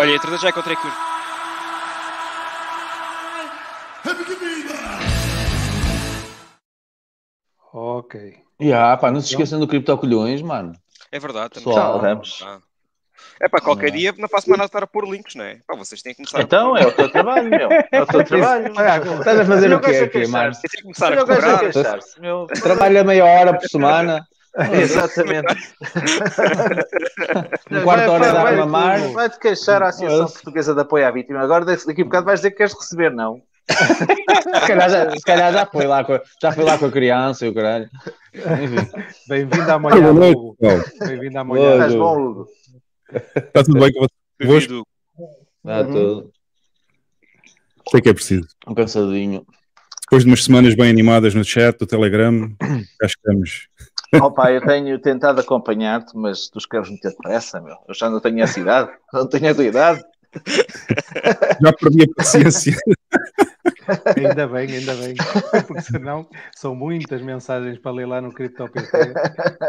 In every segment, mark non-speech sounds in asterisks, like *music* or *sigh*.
Olha, entretanto já encontrei aqui Ok. E yeah, pá, não se esqueçam do Criptocolhões, mano. É verdade, também. Pessoal, Ramos. vamos. Ah. É para qualquer é. dia, não faço mais nada estar a pôr links, não é? Pá, vocês têm que começar Então, a... é o teu trabalho, meu. *laughs* É o teu trabalho. estás a fazer o quê aqui, mano? Eu tenho que começar a cobrar. Trabalho a meia hora por semana. Exatamente. *laughs* um quarto hora a mamar. Vai-te queixar a Associação Portuguesa de Apoio à Vítima. Agora daqui a bocado vais dizer que queres receber, não? se, calhar já, se calhar já foi lá com a, já foi lá com a criança e o caralho. Bem-vindo à manhã, Hugo. Bem-vindo à manhã. Estás bom, Hugo? Está tudo bem com você? Está uhum. tudo. Sei que é preciso. Um cansadinho. Depois de umas semanas bem animadas no chat, do Telegram, cá estamos. Opa, eu tenho tentado acompanhar-te, mas tu escreves muito depressa, meu. Eu já não tenho essa idade, não tenho a tua idade. Já perdi a paciência. Ainda bem, ainda bem. Porque senão são muitas mensagens para ler lá no CryptoPT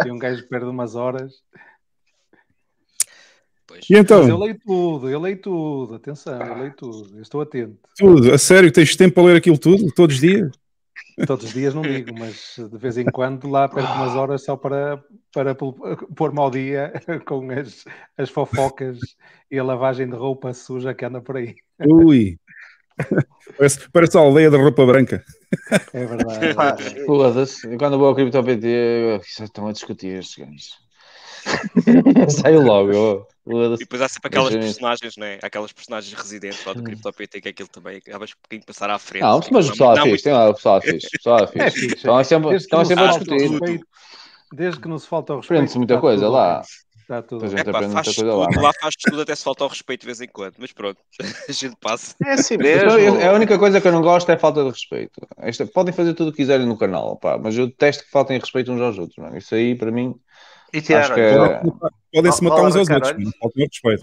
e um gajo perde umas horas. Pois. E então? Mas eu leio tudo, eu leio tudo, atenção, eu leio tudo, eu estou atento. Tudo, a sério, tens tempo para ler aquilo tudo, todos os dias? Todos os dias não digo, mas de vez em quando lá perco umas horas só para, para pôr-me ao dia *laughs* com as, as fofocas e a lavagem de roupa suja que anda por aí. Ui! Parece, parece a aldeia de roupa branca. É verdade. Foda-se. Quando vou ao CryptoPT, eh, estão a discutir estes ganhos. *laughs* Saiu logo. Eu... E depois há sempre aquelas personagens, né? Aquelas personagens residentes lá do hum. CryptoPT que é aquilo também acabas um passar à frente. Não, mas o pessoal é fixe, tem lá o pessoal é fixe. Pessoal é, é fixe. É sempre Estão sempre, estão sempre a discutir. Desde que se falta o respeito. Prende-se muita coisa lá. Está tudo. É, pá, faz tudo lá, lá, é? faz tudo até se falta o respeito de vez em quando, mas pronto, *laughs* a gente passa. É assim mesmo. Eu, a única coisa que eu não gosto é falta de respeito. Esta, podem fazer tudo o que quiserem no canal, pá, mas eu detesto que faltem respeito uns aos outros, mano. Isso aí para mim e Que... É- Podem-se matar uns aos outros,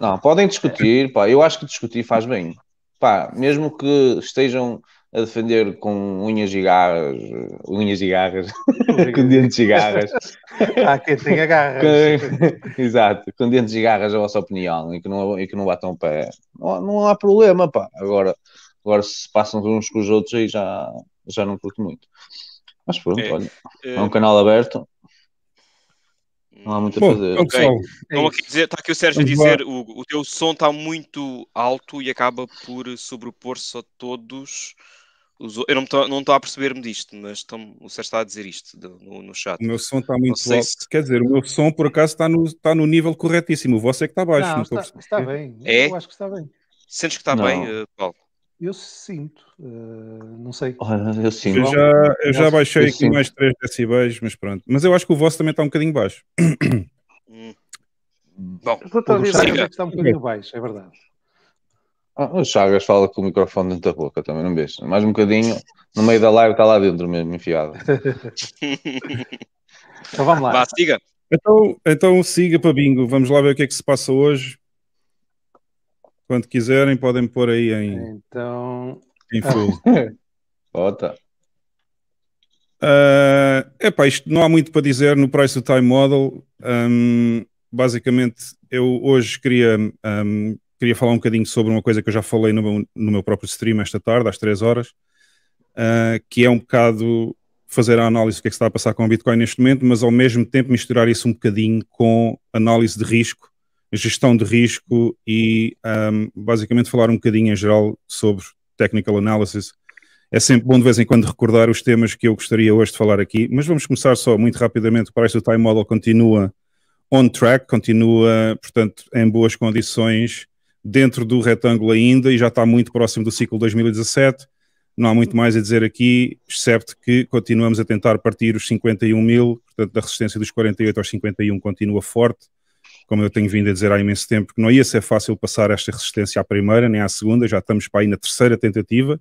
não, podem discutir, pá. Eu acho que discutir faz bem. Pá, mesmo que estejam a defender com unhas e garras, unhas e garras, *laughs* com dentes e garras. *laughs* Há quem tenha garras. *laughs* exato, com dentes e garras é a vossa opinião e que não, e que não batam o pé. Não, não, há problema, pá. Agora, agora se passam uns com os outros aí já, já não curto muito. Mas pronto, é, olha, é, é um canal aberto. Não há muito a fazer. Então, okay. É aqui então, é dizer, está aqui o Sérgio Vamos a dizer: o, o, teu som está muito alto e acaba por sobrepor-se a todos. Os, eu não estou, não a perceber-me disto, mas o Sérgio está a dizer isto no, no chat. O meu som está muito alto. Se... Quer dizer, o meu som por acaso está no, está no nível corretíssimo. O vosso é que está baixo. Não, não está, está, bem. É? Eu acho que está bem. Sentes que está não. bem, eh, Paulo? Eu sinto, uh, não sei. eu sinto. Eu já, eu já baixei eu aqui sinto. mais 3 decibéis, mas pronto. Mas eu acho que o vosso também está um bocadinho baixo. Hum. Bom, eu a dizer que está um bocadinho baixo, é verdade. Ah, o Chagas fala com o microfone dentro da boca também, não beijo. Mais um bocadinho, no meio da live está lá dentro mesmo, enfiado. *laughs* então vamos lá. Vá, siga. Então, então siga para bingo, vamos lá ver o que é que se passa hoje. Quando quiserem, podem pôr aí em, então... em full. *laughs* Bota. Uh, epá, isto não há muito para dizer no Price to Time Model. Um, basicamente, eu hoje queria, um, queria falar um bocadinho sobre uma coisa que eu já falei no meu, no meu próprio stream esta tarde, às 3 horas, uh, que é um bocado fazer a análise do que, é que está a passar com o Bitcoin neste momento, mas ao mesmo tempo misturar isso um bocadinho com análise de risco gestão de risco e um, basicamente falar um bocadinho em geral sobre technical analysis. É sempre bom de vez em quando recordar os temas que eu gostaria hoje de falar aqui, mas vamos começar só muito rapidamente. Parece que o Time Model continua on track, continua, portanto, em boas condições, dentro do retângulo ainda e já está muito próximo do ciclo 2017. Não há muito mais a dizer aqui, excepto que continuamos a tentar partir os 51 mil, portanto, da resistência dos 48 aos 51 continua forte como eu tenho vindo a dizer há imenso tempo, que não ia ser fácil passar esta resistência à primeira nem à segunda, já estamos para aí na terceira tentativa,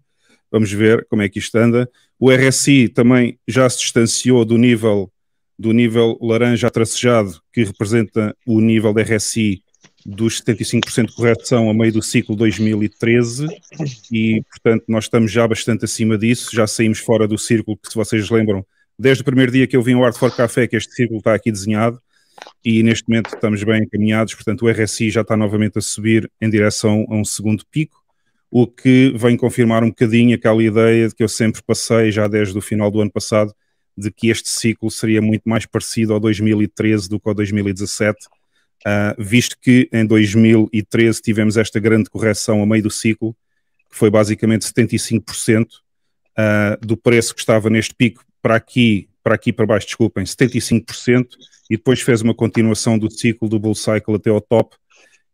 vamos ver como é que isto anda. O RSI também já se distanciou do nível do nível laranja tracejado, que representa o nível da RSI dos 75% de correção a meio do ciclo 2013 e, portanto, nós estamos já bastante acima disso, já saímos fora do círculo que, se vocês lembram, desde o primeiro dia que eu vim ao Art for Café, que este círculo está aqui desenhado, e neste momento estamos bem encaminhados, portanto o RSI já está novamente a subir em direção a um segundo pico, o que vem confirmar um bocadinho aquela ideia de que eu sempre passei, já desde o final do ano passado, de que este ciclo seria muito mais parecido ao 2013 do que ao 2017, ah, visto que em 2013 tivemos esta grande correção a meio do ciclo, que foi basicamente 75% ah, do preço que estava neste pico para aqui para aqui para baixo, desculpem, 75%, e depois fez uma continuação do ciclo do bull cycle até ao top,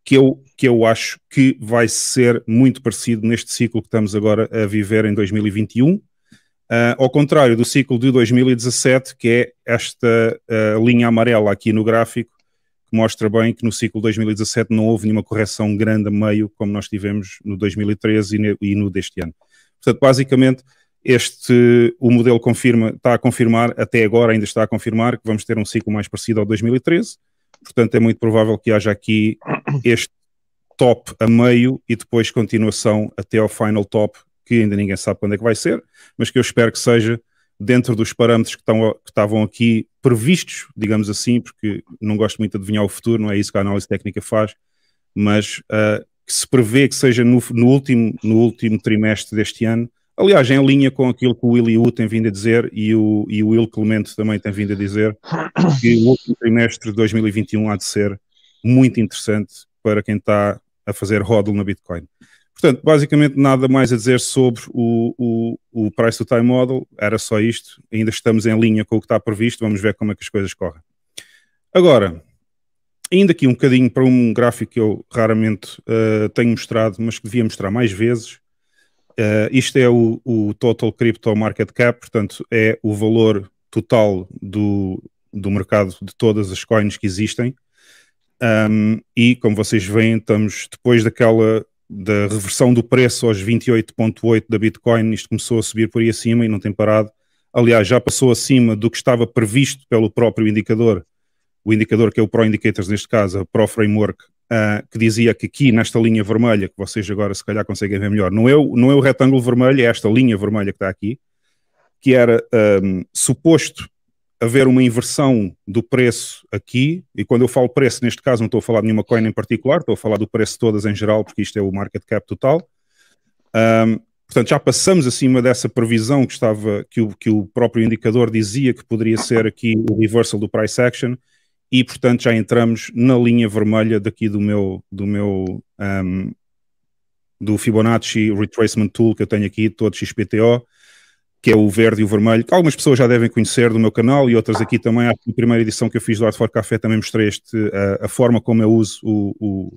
que eu, que eu acho que vai ser muito parecido neste ciclo que estamos agora a viver em 2021, uh, ah, ao contrário do ciclo de 2017, que é esta uh, linha amarela aqui no gráfico, que mostra bem que no ciclo 2017 não houve nenhuma correção grande a meio, como nós tivemos no 2013 e no deste ano. Portanto, basicamente, este, o modelo confirma, está a confirmar, até agora ainda está a confirmar, que vamos ter um ciclo mais parecido ao 2013. Portanto, é muito provável que haja aqui *coughs* este top a meio e depois continuação até ao final top, que ainda ninguém sabe quando é que vai ser, mas que eu espero que seja dentro dos parâmetros que, estão, que estavam aqui previstos, digamos assim, porque não gosto muito de adivinhar o futuro, não é isso que a análise técnica faz, mas uh, que se prevê que seja no, no, último, no último trimestre deste ano, Aliás, em linha com aquilo que o Willy U tem vindo a dizer e o, e o Will Clemente também tem vindo a dizer, que o último trimestre de 2021 há de ser muito interessante para quem está a fazer hodl na Bitcoin. Portanto, basicamente nada mais a dizer sobre o, o, o price do time model, era só isto, ainda estamos em linha com o que está previsto, vamos ver como é que as coisas correm. Agora, ainda aqui um bocadinho para um gráfico que eu raramente uh, tenho mostrado, mas que devia mostrar mais vezes, Uh, isto é o, o, Total Crypto Market Cap, portanto, é o valor total do, do mercado de todas as coins que existem. Um, e, como vocês veem, estamos depois daquela da reversão do preço aos 28,8 da Bitcoin, isto começou a subir por aí acima e não tem parado. Aliás, já passou acima do que estava previsto pelo próprio indicador o indicador que é o Pro Indicators, neste caso, o Pro Framework, uh, que dizia que aqui nesta linha vermelha, que vocês agora se calhar conseguem ver melhor, não é, o, não é o retângulo vermelho, é esta linha vermelha que está aqui, que era um, suposto haver uma inversão do preço aqui, e quando eu falo preço, neste caso não estou a falar de nenhuma coin em particular, estou a falar do preço de todas em geral, porque isto é o market cap total. Um, portanto, já passamos acima dessa previsão que estava que o, que o próprio indicador dizia que poderia ser aqui o reversal do price action, e portanto já entramos na linha vermelha daqui do meu do meu um, do Fibonacci Retracement Tool que eu tenho aqui todo XPTO que é o verde e o vermelho, que algumas pessoas já devem conhecer do meu canal e outras aqui também. Acho que na primeira edição que eu fiz do Art for Café também mostrei este, a, a forma como eu uso o,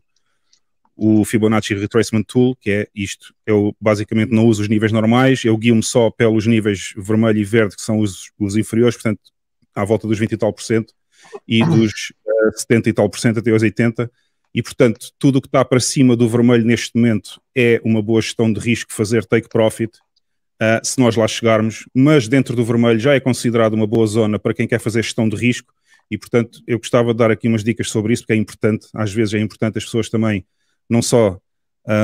o, o, Fibonacci Retracement Tool, que é isto. Eu basicamente não uso os níveis normais, eu guio-me só pelos níveis vermelho e verde, que são os, os inferiores, portanto, à volta dos 20 e tal por cento e dos uh, eh, 70 e tal por cento até aos 80. E, portanto, tudo o que está para cima do vermelho neste momento é uma boa gestão de risco fazer take profit, uh, se nós lá chegarmos, mas dentro do vermelho já é considerado uma boa zona para quem quer fazer gestão de risco e, portanto, eu gostava de dar aqui umas dicas sobre isso, porque é importante, às vezes é importante as pessoas também não só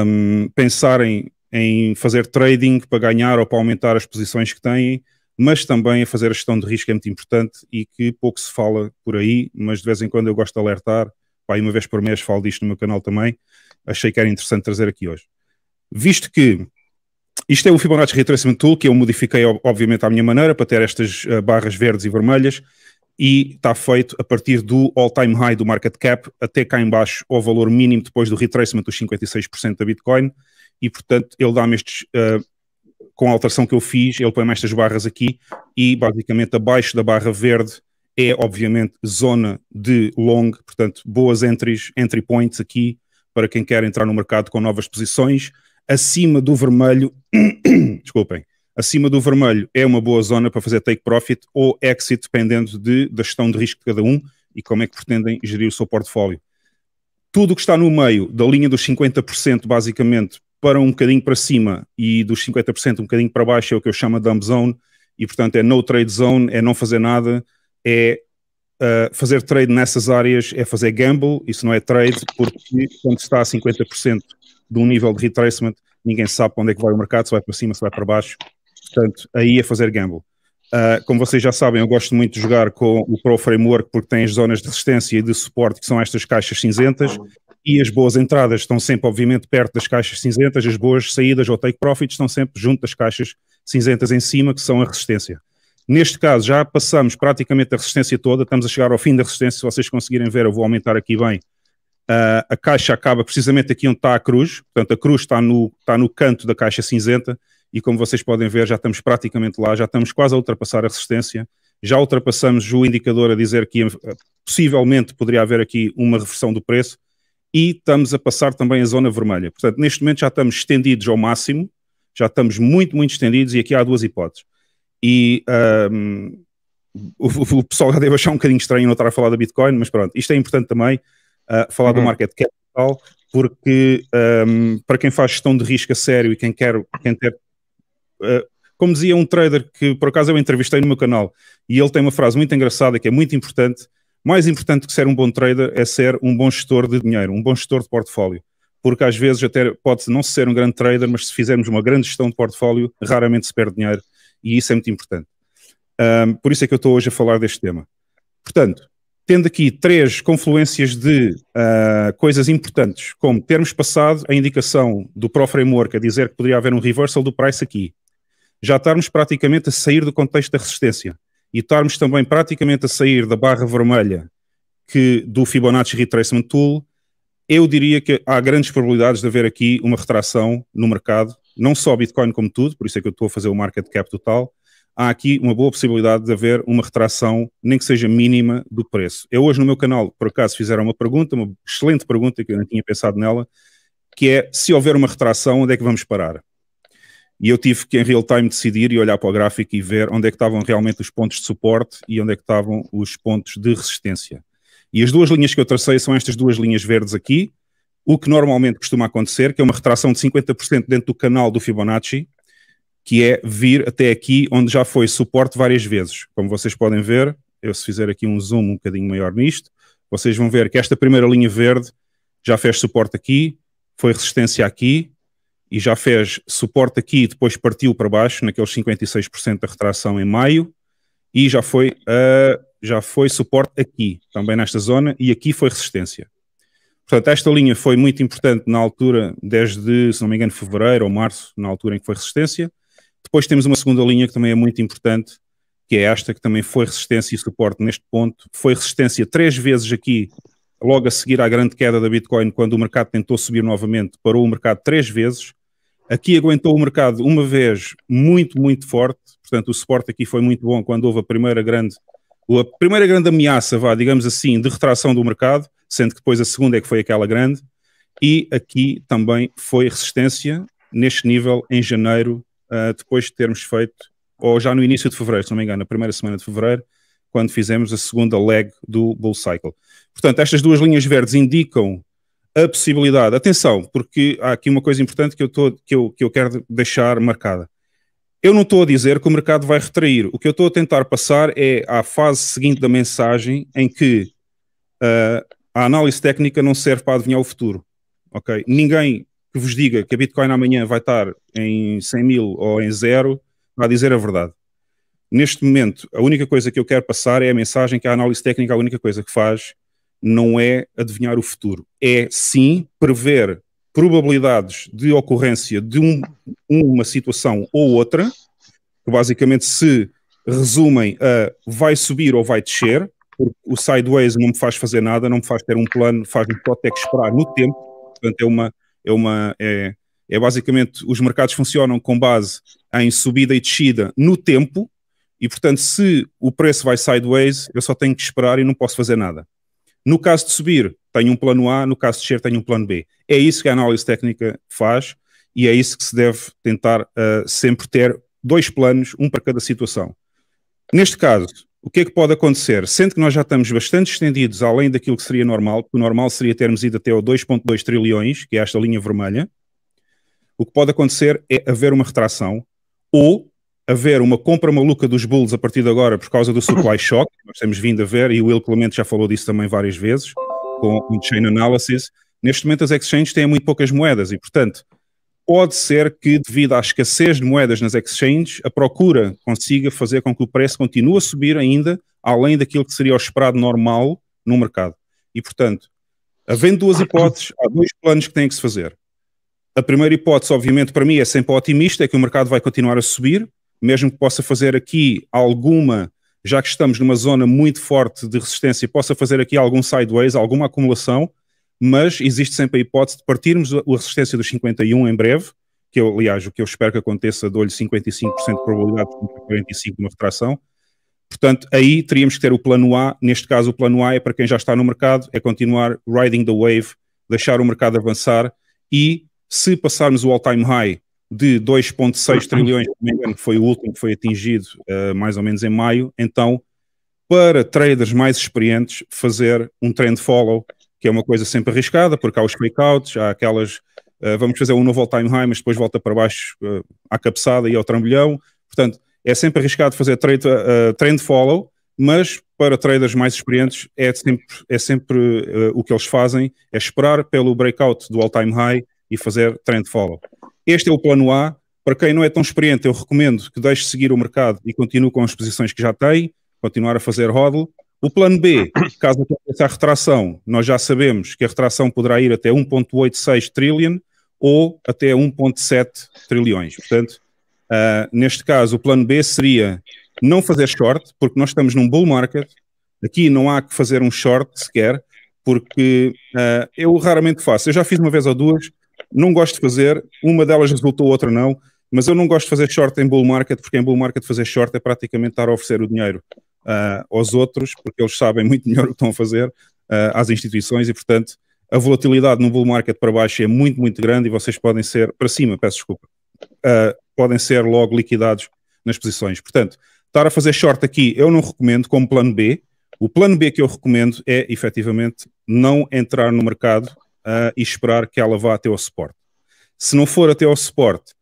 um, pensarem em fazer trading para ganhar ou para aumentar as posições que têm, mas também a fazer a gestão de risco é muito importante e que pouco se fala por aí, mas de vez em quando eu gosto de alertar, pá, uma vez por mês falo disto no meu canal também, achei que era interessante trazer aqui hoje. Visto que isto é o Fibonacci Retracement Tool, que eu modifiquei obviamente à minha maneira para ter estas eh, barras verdes e vermelhas, e está feito a partir do all-time high do market cap até cá embaixo ao valor mínimo depois do retracement dos 56% da Bitcoin e portanto ele dá-me estes eh, com a alteração que eu fiz, ele põe mais estas barras aqui e basicamente abaixo da barra verde é obviamente zona de long, portanto boas entries, entry points aqui para quem quer entrar no mercado com novas posições. Acima do vermelho, *coughs* desculpem, acima do vermelho é uma boa zona para fazer take profit ou exit, dependendo de, da gestão de risco de cada um e como é que pretendem gerir o seu portfólio. Tudo o que está no meio da linha dos 50%, basicamente, para um bocadinho para cima e dos 50% um bocadinho para baixo é o que eu chamo de dumb zone e portanto é no trade zone, é não fazer nada, é uh, fazer trade nessas áreas, é fazer gamble, isso não é trade, porque quando está a 50% de um nível de retracement, ninguém sabe para onde é que vai o mercado, se vai para cima, se vai para baixo, portanto aí é fazer gamble. Uh, como vocês já sabem, eu gosto muito de jogar com o Pro Framework porque tem as zonas de resistência e de suporte que são estas caixas cinzentas e as boas entradas estão sempre, obviamente, perto das caixas cinzentas, as boas saídas ou take profits estão sempre junto das caixas cinzentas em cima, que são a resistência. Neste caso, já passamos praticamente a resistência toda, estamos a chegar ao fim da resistência. Se vocês conseguirem ver, eu vou aumentar aqui bem. Uh, a caixa acaba precisamente aqui onde está a cruz, portanto, a cruz está no, está no canto da caixa cinzenta. E como vocês podem ver, já estamos praticamente lá, já estamos quase a ultrapassar a resistência. Já ultrapassamos o indicador a dizer que ah, possivelmente poderia haver aqui uma reversão do preço e estamos a passar também a zona vermelha. Portanto, neste momento já estamos estendidos ao máximo, já estamos muito, muito estendidos e aqui há duas hipóteses. E um, o, o, pessoal já deve achar um bocadinho estranho não estar a falar da Bitcoin, mas pronto, isto é importante também uh, falar uhum. do market capital, porque um, para quem faz gestão de risco a sério e quem quer, quem quer uh, como dizia um trader que por acaso eu entrevistei no meu canal, e ele tem uma frase muito engraçada que é muito importante, mais importante que ser um bom trader é ser um bom gestor de dinheiro, um bom gestor de portfólio. Porque às vezes até pode não ser um grande trader, mas se fizermos uma grande gestão de portfólio, raramente se perde dinheiro. E isso é muito importante. Um, por isso é que eu estou hoje a falar deste tema. Portanto, tendo aqui três confluências de uh, coisas importantes, como termos passado a indicação do Pro Framework a dizer que poderia haver um reversal do price aqui, já estarmos praticamente a sair do contexto da resistência, e estarmos também praticamente a sair da barra vermelha que do Fibonacci Retracement Tool, eu diria que há grandes probabilidades de haver aqui uma retração no mercado, não só Bitcoin como tudo, por isso é que eu estou a fazer o market cap total, há aqui uma boa possibilidade de haver uma retração, nem que seja mínima, do preço. Eu hoje no meu canal, por acaso, fizeram uma pergunta, uma excelente pergunta, que eu não tinha pensado nela, que é, se houver uma retração, onde é que vamos parar? e eu tive que em real time decidir e olhar para o gráfico e ver onde é que estavam realmente os pontos de suporte e onde é que estavam os pontos de resistência. E as duas linhas que eu tracei são estas duas linhas verdes aqui, o que normalmente costuma acontecer, que é uma retração de 50% dentro do canal do Fibonacci, que é vir até aqui onde já foi suporte várias vezes. Como vocês podem ver, eu se fizer aqui um zoom um bocadinho maior nisto, vocês vão ver que esta primeira linha verde já fez suporte aqui, foi resistência aqui, e já fez suporte aqui e depois partiu para baixo, naqueles 56% da retração em maio, e já foi, uh, já foi suporte aqui, também nesta zona, e aqui foi resistência. Portanto, esta linha foi muito importante na altura, desde, se não me engano, fevereiro ou março, na altura em que foi resistência. Depois temos uma segunda linha que também é muito importante, que é esta, que também foi resistência e suporte neste ponto. Foi resistência três vezes aqui, logo a seguir à grande queda da Bitcoin, quando o mercado tentou subir novamente, parou o mercado três vezes. Aqui aguentou o mercado uma vez muito, muito forte, portanto o suporte aqui foi muito bom quando houve a primeira grande, a primeira grande ameaça, vá, digamos assim, de retração do mercado, sendo que depois a segunda é que foi aquela grande, e aqui também foi resistência neste nível em janeiro, uh, depois de termos feito, ou já no início de fevereiro, se não me engano, na primeira semana de fevereiro, quando fizemos a segunda leg do bull cycle. Portanto, estas duas linhas verdes indicam a possibilidade. Atenção, porque há aqui uma coisa importante que eu, tô, que eu, que eu quero deixar marcada. Eu não estou a dizer que o mercado vai retrair. O que eu estou a tentar passar é à fase seguinte da mensagem em que uh, a análise técnica não serve para adivinhar o futuro. Ok? Ninguém que vos diga que a Bitcoin amanhã vai estar em 100 mil ou em zero vai dizer a verdade. Neste momento, a única coisa que eu quero passar é a mensagem que a análise técnica, é a única coisa que faz não é adivinhar o futuro, é sim prever probabilidades de ocorrência de um, uma situação ou outra, que basicamente se resumem a vai subir ou vai descer, porque o sideways não me faz fazer nada, não me faz ter um plano, faz-me só ter que esperar no tempo, portanto é uma, é uma, é, é basicamente os mercados funcionam com base em subida e descida no tempo, e portanto se o preço vai sideways, eu só tenho que esperar e não posso fazer nada. No caso de subir, tenho um plano A, no caso de descer, tenho um plano B. É isso que a análise técnica faz e é isso que se deve tentar uh, sempre ter dois planos, um para cada situação. Neste caso, o que é que pode acontecer? Sendo que nós já estamos bastante estendidos além daquilo que seria normal, porque o normal seria termos ido até o 2,2 trilhões, que é esta linha vermelha, o que pode acontecer é haver uma retração ou haver uma compra maluca dos Bulls a partir de agora por causa do supply *coughs* shock, nós temos vindo a ver, e o Will Clemente já falou disso também várias vezes, com o Chain Analysis, neste momento as exchanges têm muito poucas moedas e, portanto, pode ser que devido à escassez de moedas nas exchanges, a procura consiga fazer com que o preço continue a subir ainda, além daquilo que seria o esperado normal no mercado. E, portanto, havendo duas *coughs* hipóteses, há dois planos que têm que se fazer. A primeira hipótese, obviamente, para mim é sempre otimista, é que o mercado vai continuar a subir, mesmo que possa fazer aqui alguma, já que estamos numa zona muito forte de resistência, possa fazer aqui algum sideways, alguma acumulação, mas existe sempre a hipótese de partirmos a resistência dos 51 em breve, que eu, aliás, o que eu espero que aconteça, dou-lhe 55% de probabilidade de 45% de uma retração. Portanto, aí teríamos que ter o plano A. Neste caso, o plano A é para quem já está no mercado, é continuar riding the wave, deixar o mercado avançar e se passarmos o all-time high de 2,6 trilhões, que foi o último que foi atingido uh, mais ou menos em maio. Então, para traders mais experientes, fazer um trend follow, que é uma coisa sempre arriscada, porque há os breakouts, há aquelas. Uh, vamos fazer um novo all-time high, mas depois volta para baixo uh, à cabeçada e ao trambolhão. Portanto, é sempre arriscado fazer trade, uh, trend follow, mas para traders mais experientes é sempre, é sempre uh, o que eles fazem, é esperar pelo breakout do all-time high e fazer trend follow. Este é o plano A. Para quem não é tão experiente, eu recomendo que deixe seguir o mercado e continue com as posições que já tem, continuar a fazer hodl. O plano B, caso aconteça a retração, nós já sabemos que a retração poderá ir até 1,86 trilhão ou até 1,7 trilhões. Portanto, uh, neste caso, o plano B seria não fazer short, porque nós estamos num bull market, aqui não há que fazer um short sequer, porque uh, eu raramente faço. Eu já fiz uma vez ou duas, não gosto de fazer, uma delas resultou, outra não, mas eu não gosto de fazer short em bull market, porque em bull market fazer short é praticamente estar a oferecer o dinheiro uh, aos outros, porque eles sabem muito melhor *laughs* o que estão a fazer, uh, às instituições, e portanto a volatilidade no bull market para baixo é muito, muito grande e vocês podem ser, para cima, peço desculpa, uh, podem ser logo liquidados nas posições. Portanto, estar a fazer short aqui eu não recomendo como plano B. O plano B que eu recomendo é, efetivamente, não entrar no mercado uh, e esperar que ela vá até ao suporte. Se não for até ao suporte,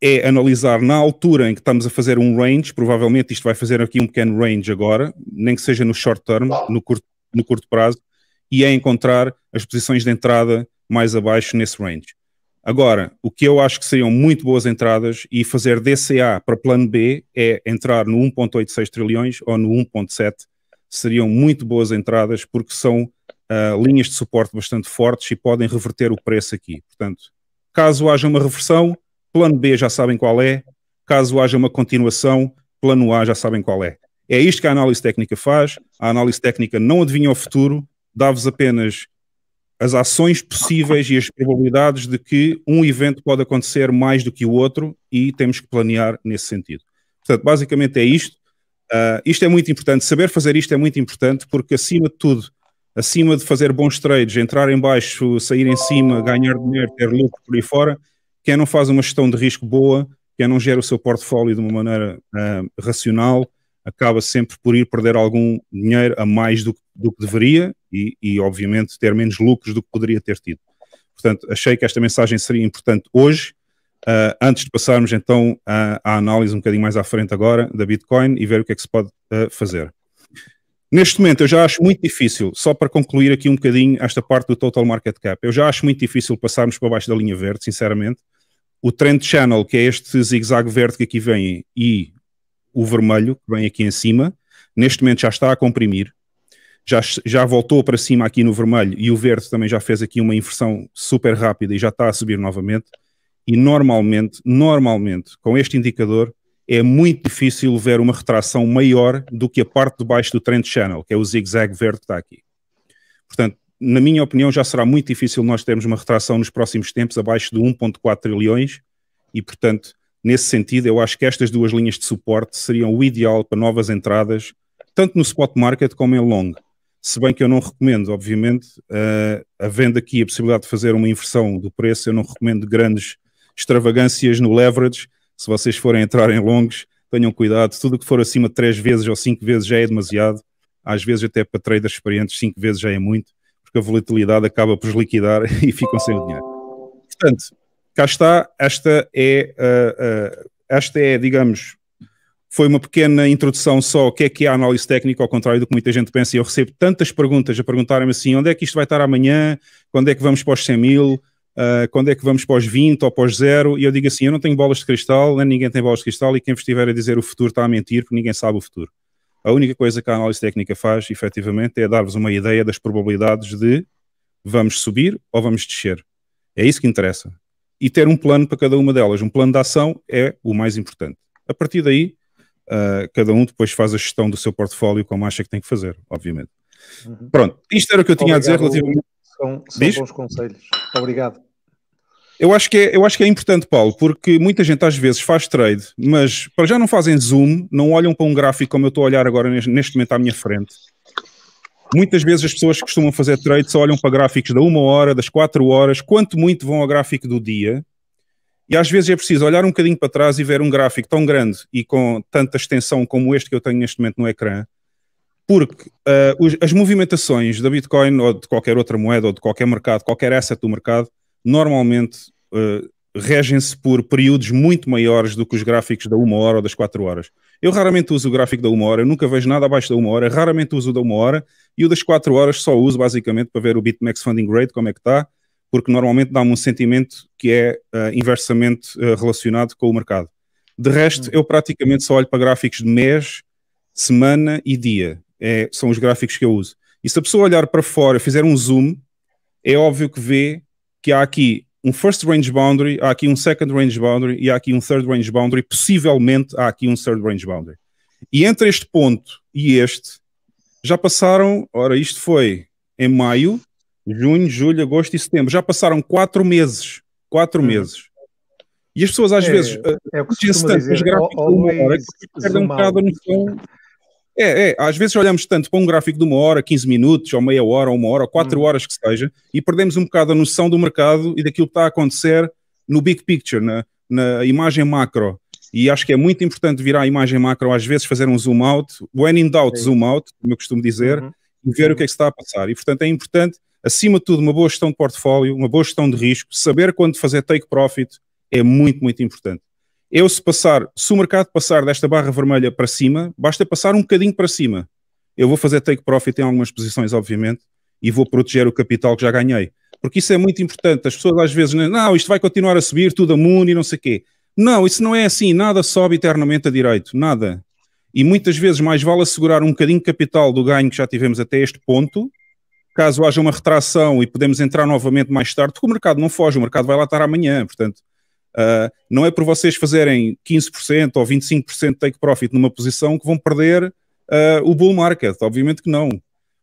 é analisar na altura em que estamos a fazer um range, provavelmente isto vai fazer aqui um pequeno range agora, nem que seja no short term, no curto, no curto prazo, e é encontrar as posições de entrada mais abaixo nesse range. Agora, o que eu acho que seriam muito boas entradas e fazer DCA para plano B é entrar no 1.86 trilhões ou no 1.7, seriam muito boas entradas porque são uh, linhas de suporte bastante fortes e podem reverter o preço aqui. Portanto, caso haja uma reversão, plano B já sabem qual é, caso haja uma continuação, plano A já sabem qual é. É isto que a análise técnica faz. A análise técnica não adivinha o futuro, dá-vos apenas as ações possíveis e as probabilidades de que um evento pode acontecer mais do que o outro e temos que planear nesse sentido. Portanto, basicamente é isto. Uh, isto é muito importante. Saber fazer isto é muito importante porque, acima de tudo, acima de fazer bons trades, entrar em baixo, sair em cima, ganhar dinheiro, ter lucro por aí fora, quem não faz uma gestão de risco boa, quem não gera o seu portfólio de uma maneira uh, racional, acaba sempre por ir perder algum dinheiro a mais do, do que deveria e, e, obviamente, ter menos lucros do que poderia ter tido. Portanto, achei que esta mensagem seria importante hoje. Uh, antes de passarmos então à, à, análise um bocadinho mais à frente agora da Bitcoin e ver o que é que se pode uh, fazer. Neste momento eu já acho muito difícil, só para concluir aqui um bocadinho esta parte do total market cap, eu já acho muito difícil passarmos para baixo da linha verde, sinceramente. O trend channel, que é este zigue-zague verde que aqui vem, e o vermelho, que vem aqui em cima, neste momento já está a comprimir, já, já voltou para cima aqui no vermelho, e o verde também já fez aqui uma inversão super rápida e já está a subir novamente. E normalmente, normalmente, com este indicador, é muito difícil ver uma retração maior do que a parte de baixo do trend channel, que é o zigue-zague verde que está aqui. Portanto, na minha opinião, já será muito difícil nós termos uma retração nos próximos tempos abaixo de 1,4 trilhões e, portanto, nesse sentido, eu acho que estas duas linhas de suporte seriam o ideal para novas entradas, tanto no spot market como em long. Se bem que eu não recomendo, obviamente, uh, havendo aqui a possibilidade de fazer uma inversão do preço, eu não recomendo grandes extravagâncias no leverage, se vocês forem entrar em longos, tenham cuidado, tudo que for acima de 3 vezes ou 5 vezes já é demasiado, às vezes até para traders experientes 5 vezes já é muito, porque a volatilidade acaba por liquidar *laughs* e ficam sem o dinheiro. Portanto, cá está, esta é, uh, uh, esta é, digamos, foi uma pequena introdução só o que é que é a análise técnica, ao contrário do que muita gente pensa, e eu recebo tantas perguntas a perguntarem-me assim, onde é que isto vai estar amanhã, quando é que vamos para os 100 mil, Uh, quando é que vamos para os 20 ou para os 0? E eu digo assim: eu não tenho bolas de cristal, nem ninguém tem bolas de cristal, e quem vos estiver a dizer o futuro está a mentir, porque ninguém sabe o futuro. A única coisa que a análise técnica faz, efetivamente, é dar-vos uma ideia das probabilidades de vamos subir ou vamos descer. É isso que interessa. E ter um plano para cada uma delas. Um plano de ação é o mais importante. A partir daí, uh, cada um depois faz a gestão do seu portfólio como acha que tem que fazer, obviamente. Uhum. Pronto, isto era o que eu Obrigado, tinha a dizer relativamente. São, são bons conselhos. Obrigado. Eu acho, que é, eu acho que é importante, Paulo, porque muita gente às vezes faz trade, mas para já não fazem zoom, não olham para um gráfico como eu estou a olhar agora neste momento à minha frente. Muitas vezes as pessoas que costumam fazer trade só olham para gráficos da uma hora, das quatro horas, quanto muito vão ao gráfico do dia. E às vezes é preciso olhar um bocadinho para trás e ver um gráfico tão grande e com tanta extensão como este que eu tenho neste momento no ecrã, porque uh, as movimentações da Bitcoin ou de qualquer outra moeda ou de qualquer mercado, qualquer asset do mercado, normalmente uh, regem-se por períodos muito maiores do que os gráficos da uma hora ou das quatro horas. Eu raramente uso o gráfico da uma hora, eu nunca vejo nada abaixo da uma hora, raramente uso o da uma hora e o das quatro horas só uso basicamente para ver o BitMEX Funding Rate, como é que está, porque normalmente dá-me um sentimento que é uh, inversamente uh, relacionado com o mercado. De resto, eu praticamente só olho para gráficos de mês, semana e dia. É, são os gráficos que eu uso. E se a pessoa olhar para fora, fizer um zoom, é óbvio que vê que há aqui um first range boundary, há aqui um second range boundary e há aqui um third range boundary, possivelmente há aqui um third range boundary. E entre este ponto e este, já passaram, ora, isto foi em maio, junho, julho, agosto e setembro, já passaram quatro meses, quatro hum. meses. E as pessoas às é, vezes eh, é o que se tanto dizer, os gráficos de uma hora, perdem um bocado a noção é, é, às vezes olhamos tanto para um gráfico de uma hora, 15 minutos, ou meia hora, ou uma hora, ou quatro hum. horas que seja, e perdemos um bocado a noção do mercado e daquilo que está a acontecer no big picture, na, na imagem macro. E acho que é muito importante virar a imagem macro, às vezes fazer um zoom out, when in doubt, Sim. zoom out, como eu costumo dizer, uhum. e ver uhum. o que é que está a passar. E portanto é importante, acima de tudo, uma boa gestão de portfólio, uma boa gestão de risco, saber quando fazer take profit é muito, muito importante eu se passar, se o mercado passar desta barra vermelha para cima, basta passar um bocadinho para cima. Eu vou fazer take profit em algumas posições, obviamente, e vou proteger o capital que já ganhei. Porque isso é muito importante. As pessoas às vezes, não, isto vai continuar a subir, tudo a mundo e não sei o quê. Não, isso não é assim. Nada sobe eternamente a direito. Nada. E muitas vezes mais vale assegurar um bocadinho de capital do ganho que já tivemos até este ponto, caso haja uma retração e podemos entrar novamente mais tarde, porque o mercado não foge, o mercado vai lá estar amanhã. Portanto, Uh, não é por vocês fazerem 15% ou 25% de take profit numa posição que vão perder uh, o bull market, obviamente que não.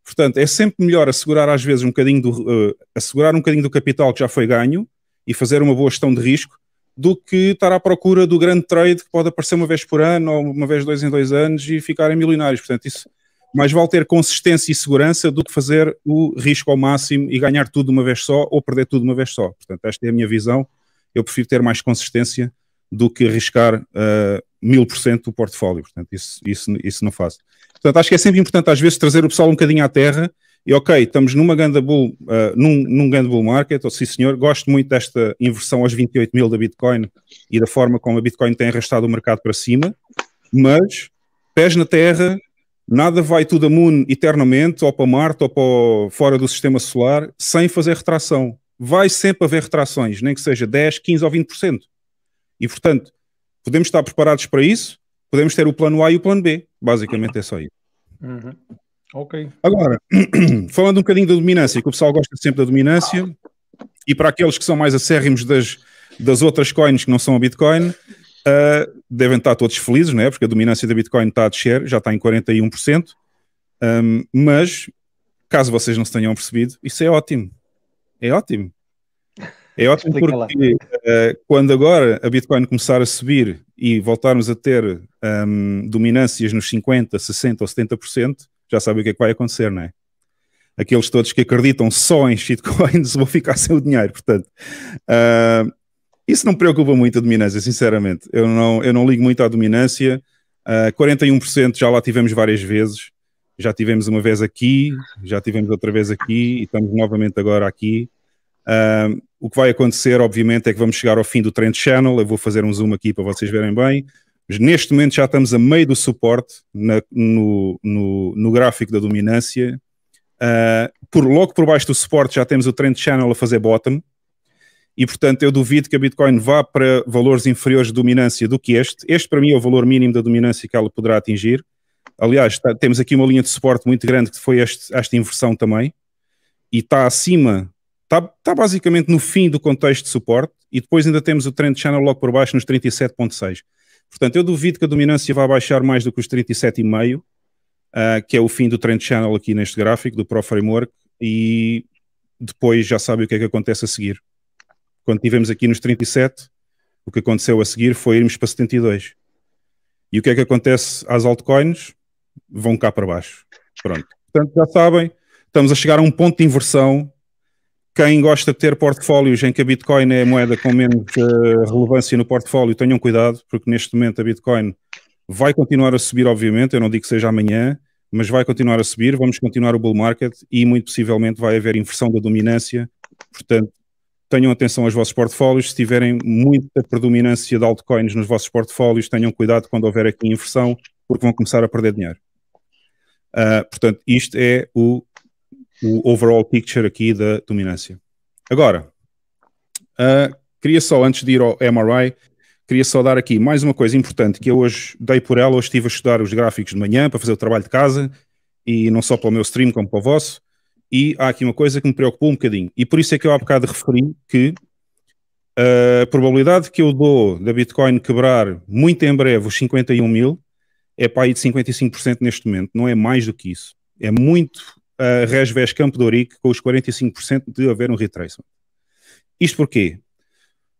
Portanto, é sempre melhor assegurar às vezes um bocadinho do, uh, assegurar um bocadinho do capital que já foi ganho e fazer uma boa gestão de risco do que estar à procura do grande trade que pode aparecer uma vez por ano ou uma vez dois em dois anos e ficarem milionários. Portanto, isso mais vale ter consistência e segurança do que fazer o risco ao máximo e ganhar tudo de uma vez só ou perder tudo de uma vez só. Portanto, esta é a minha visão eu prefiro ter mais consistência do que arriscar eh, mil por cento do portfólio. Portanto, isso, isso, isso não faço. Portanto, acho que é sempre importante, às vezes, trazer o pessoal um bocadinho à terra e, ok, estamos numa ganda bull, uh, num, num ganda bull market, ou oh, sim senhor, gosto muito desta inversão aos 28 mil da Bitcoin e da forma como a Bitcoin tem arrastado o mercado para cima, mas pés na terra, nada vai tudo a moon eternamente, ou para Marte, ou para fora do sistema solar, sem fazer retração vai sempre haver retrações, nem que seja 10, 15 ou 20%. E, portanto, podemos estar preparados para isso, podemos ter o plano A e o plano B. Basicamente é só isso. Uhum. Ok. Agora, *clears throat* falando um bocadinho da dominância, que o pessoal gosta sempre da dominância, e para aqueles que são mais acérrimos das, das outras coins que não são a Bitcoin, uh, devem estar todos felizes, né Porque a dominância da Bitcoin está a descer, já está em 41%. Um, ah, mas, caso vocês não se tenham percebido, isso é ótimo é ótimo. É ótimo porque uh, quando agora a Bitcoin começar a subir e voltarmos a ter um, dominâncias nos 50, 60 ou 70%, já sabe o que é que vai acontecer, não é? Aqueles todos que acreditam só em shitcoins *laughs* vão ficar sem o dinheiro, portanto. Uh, isso não me preocupa muito a dominância, sinceramente. Eu não, eu não ligo muito à dominância. Uh, ah, 41% já lá tivemos várias vezes. Já tivemos uma vez aqui, já tivemos outra vez aqui e estamos novamente agora aqui o que vai acontecer, obviamente, é que vamos chegar ao fim do Trend Channel. Eu vou fazer um zoom aqui para vocês verem bem. Neste momento já estamos a meio do suporte na, no, no, no, gráfico da dominância. Uh, por, logo por baixo do suporte já temos o Trend Channel a fazer bottom. E portanto eu duvido que a Bitcoin vá para valores inferiores de dominância do que este. Este para mim é o valor mínimo da dominância que ela poderá atingir. Aliás, tá, temos aqui uma linha de suporte muito grande que foi este, esta inversão também. E está acima Está, está basicamente no fim do contexto de suporte e depois ainda temos o trend channel logo por baixo nos 37.6. Portanto, eu duvido que a dominância vá baixar mais do que os 37,5, uh, ah, que é o fim do trend channel aqui neste gráfico do Pro Framework e depois já sabe o que é que acontece a seguir. Quando tivemos aqui nos 37, o que aconteceu a seguir foi irmos para 72. E o que é que acontece às altcoins? Vão cá para baixo. Pronto. Portanto, já sabem, estamos a chegar a um ponto de inversão quem gosta de ter portfólios em que a Bitcoin é a moeda com menos uh, relevância no portfólio, tenham cuidado, porque neste momento a Bitcoin vai continuar a subir, obviamente. Eu não digo que seja amanhã, mas vai continuar a subir. Vamos continuar o bull market e muito possivelmente vai haver inversão da dominância. Portanto, tenham atenção aos vossos portfólios. Se tiverem muita predominância de altcoins nos vossos portfólios, tenham cuidado quando houver aqui inversão, porque vão começar a perder dinheiro. Uh, portanto, isto é o o overall picture aqui da dominância. Agora, uh, queria só, antes de ir ao MRI, queria só dar aqui mais uma coisa importante que eu hoje dei por ela, hoje estive a estudar os gráficos de manhã para fazer o trabalho de casa, e não só para o meu stream como para o vosso, e há aqui uma coisa que me preocupou um bocadinho, e por isso é que eu há bocado referi que ah, a probabilidade que eu dou da Bitcoin quebrar muito em breve os 51 mil é para aí de 55% neste momento, não é mais do que isso. É muito a Resves Campo de Ourique com os 45% de haver um retracement. Isto porquê?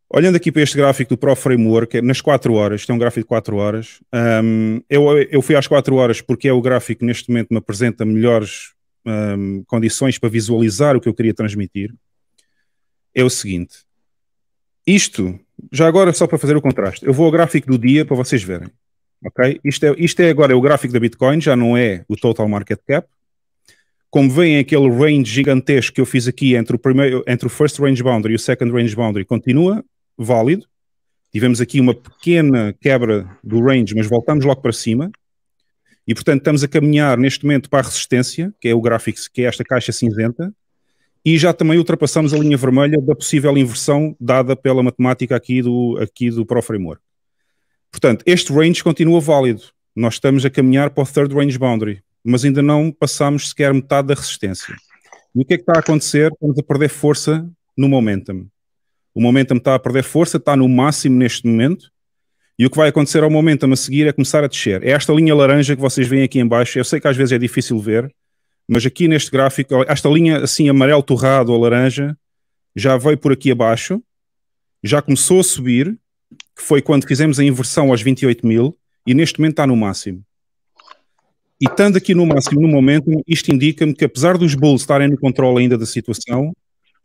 Olhando aqui para este gráfico do Pro Framework, é, nas 4 horas, isto é um gráfico de 4 horas, um, eu, eu, fui às 4 horas porque é o gráfico que neste momento me apresenta melhores um, condições para visualizar o que eu queria transmitir. É o seguinte, isto, já agora só para fazer o contraste, eu vou ao gráfico do dia para vocês verem. Okay? Isto, é, isto é agora é o gráfico da Bitcoin, já não é o total market cap, como veem, aquele range gigantesco que eu fiz aqui entre o, primeiro, entre o first range boundary e o second range boundary continua válido. Tivemos aqui uma pequena quebra do range, mas voltamos logo para cima. E, portanto, estamos a caminhar neste momento para a resistência, que é o gráfico, que é esta caixa cinzenta, e já também ultrapassamos a linha vermelha da possível inversão dada pela matemática aqui do, aqui do Pro Framework. Portanto, este range continua válido. Nós estamos a caminhar para o Third Range Boundary mas ainda não passámos sequer metade da resistência. E o que é que está a acontecer? Estamos a perder força no momentum. O momentum está a perder força, está no máximo neste momento, e o que vai acontecer ao momentum a seguir é começar a descer. É esta linha laranja que vocês veem aqui em baixo, eu sei que às vezes é difícil ver, mas aqui neste gráfico, esta linha assim amarelo torrado ou laranja, já veio por aqui abaixo, já começou a subir, que foi quando fizemos a inversão aos 28 mil, e neste momento está no máximo. E estando aqui no máximo no momento, isto indica-me que apesar dos Bulls estarem no controle ainda da situação,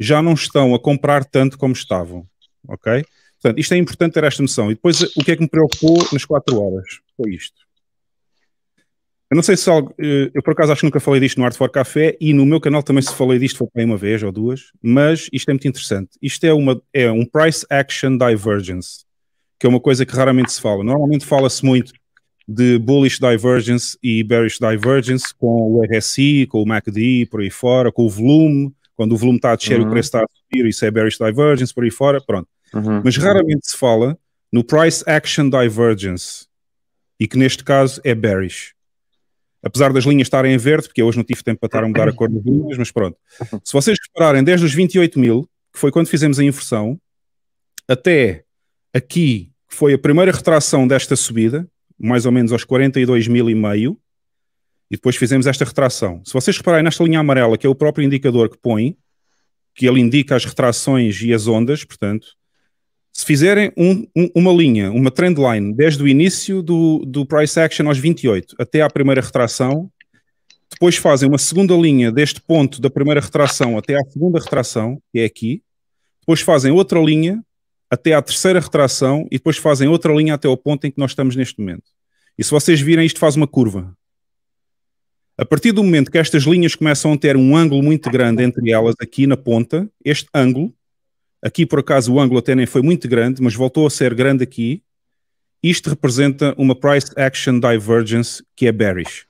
já não estão a comprar tanto como estavam, ok? Portanto, isto é importante ter esta noção. E depois, o que é que me preocupou nas 4 horas? Foi isto. Eu não sei se algo, eh, eu por acaso acho que nunca falei disto no Art for Café e no meu canal também se falei disto foi uma vez ou duas, mas isto é muito interessante. Isto é, uma, é um price action divergence, que é uma coisa que raramente se fala. Normalmente fala-se muito de Bullish Divergence e Bearish Divergence com o RSI, com o MACD, por aí fora, com o volume, quando o volume está a descer uhum. o preço está a subir, isso é Bearish Divergence, por aí fora, pronto. Uhum. Mas raramente se fala no Price Action Divergence, e que neste caso é bearish. Apesar das linhas estarem em verde, porque eu hoje não tive tempo para estar a mudar a cor das linhas, mas pronto. Uhum. Se vocês repararem, desde os 28 mil, que foi quando fizemos a inversão, até aqui, que foi a primeira retração desta subida, mais ou menos aos 42 mil e meio, e depois fizemos esta retração. Se vocês repararem nesta linha amarela, que é o próprio indicador que põe, que ele indica as retrações e as ondas, portanto, se fizerem um, um, uma linha, uma trend line, desde o início do, do price action aos 28 até à primeira retração, depois fazem uma segunda linha deste ponto da primeira retração até à segunda retração, que é aqui, depois fazem outra linha até à terceira retração e depois fazem outra linha até ao ponto em que nós estamos neste momento. E se vocês virem, isto faz uma curva. A partir do momento que estas linhas começam a ter um ângulo muito grande entre elas, aqui na ponta, este ângulo, aqui por acaso o ângulo até nem foi muito grande, mas voltou a ser grande aqui, isto representa uma price action divergence que é bearish.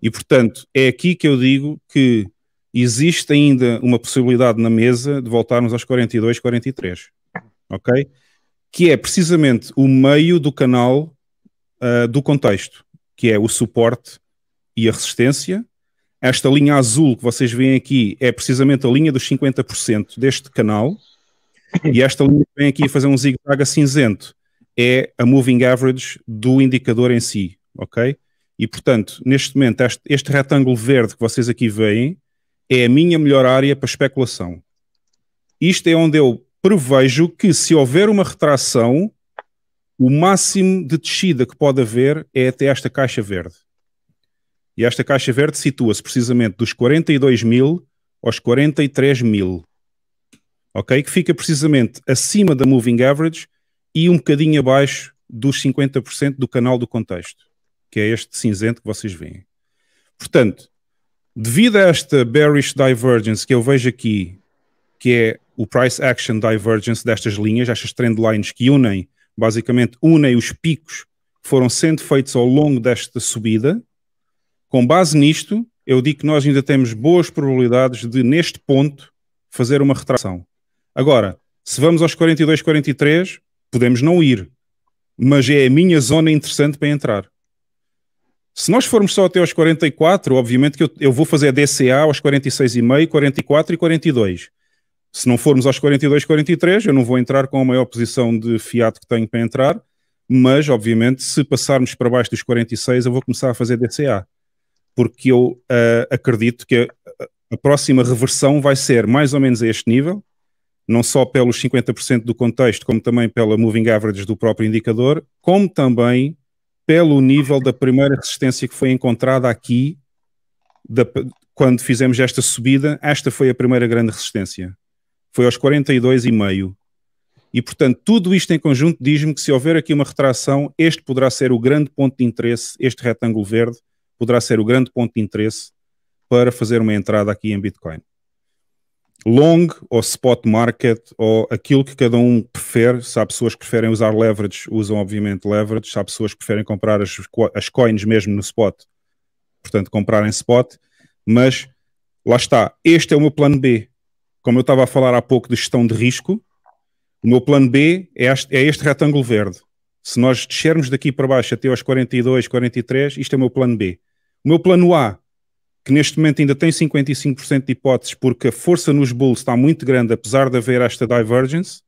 E portanto, é aqui que eu digo que existe ainda uma possibilidade na mesa de voltarmos aos 42, 43 ok? Que é precisamente o meio do canal uh, do contexto, que é o suporte e a resistência. Esta linha azul que vocês veem aqui é precisamente a linha dos 50% deste canal, e esta linha que vem aqui a fazer um zigue-zague cinzento é a moving average do indicador em si, ok? E portanto, neste momento, este, este retângulo verde que vocês aqui veem é a minha melhor área para especulação. Isto é onde eu prevejo que se houver uma retração, o máximo de descida que pode haver é até esta caixa verde. E esta caixa verde situa-se precisamente dos 42 mil aos 43 mil. Ok? Que fica precisamente acima da moving average e um bocadinho abaixo dos 50% do canal do contexto, que é este cinzento que vocês veem. Portanto, devido a esta bearish divergence que eu vejo aqui, que é o price action divergence destas linhas, estas trend lines que unem, basicamente unem os picos que foram sendo feitos ao longo desta subida. Com base nisto, eu digo que nós ainda temos boas probabilidades de, neste ponto, fazer uma retração. Agora, se vamos aos 42, 43, podemos não ir, mas é a minha zona interessante para entrar. Se nós formos só até aos 44, obviamente que eu, eu vou fazer a DCA aos 46,5, 44 e 42 se não formos aos 42, 43, eu não vou entrar com a maior posição de fiat que tenho para entrar, mas obviamente se passarmos para baixo dos 46, eu vou começar a fazer DCA, porque eu uh, acredito que a, a, próxima reversão vai ser mais ou menos a este nível, não só pelos 50% do contexto, como também pela moving average do próprio indicador, como também pelo nível da primeira resistência que foi encontrada aqui, da, quando fizemos esta subida, esta foi a primeira grande resistência foi aos 42,5. E, portanto, tudo isto em conjunto diz-me que se houver aqui uma retração, este poderá ser o grande ponto de interesse, este retângulo verde poderá ser o grande ponto de interesse para fazer uma entrada aqui em Bitcoin. Long ou spot market ou aquilo que cada um prefere, se há pessoas que preferem usar leverage, usam obviamente leverage, se há pessoas que preferem comprar as, as coins mesmo no spot, portanto comprar em spot, mas lá está, este é o meu plano B, como eu estava a falar há pouco de gestão de risco, o meu plano B é este, é este retângulo verde. Se nós descermos daqui para baixo até aos 42, 43, isto é o meu plano B. O meu plano A, que neste momento ainda tem 55% de hipóteses porque a força nos bulls está muito grande, apesar de haver esta divergence,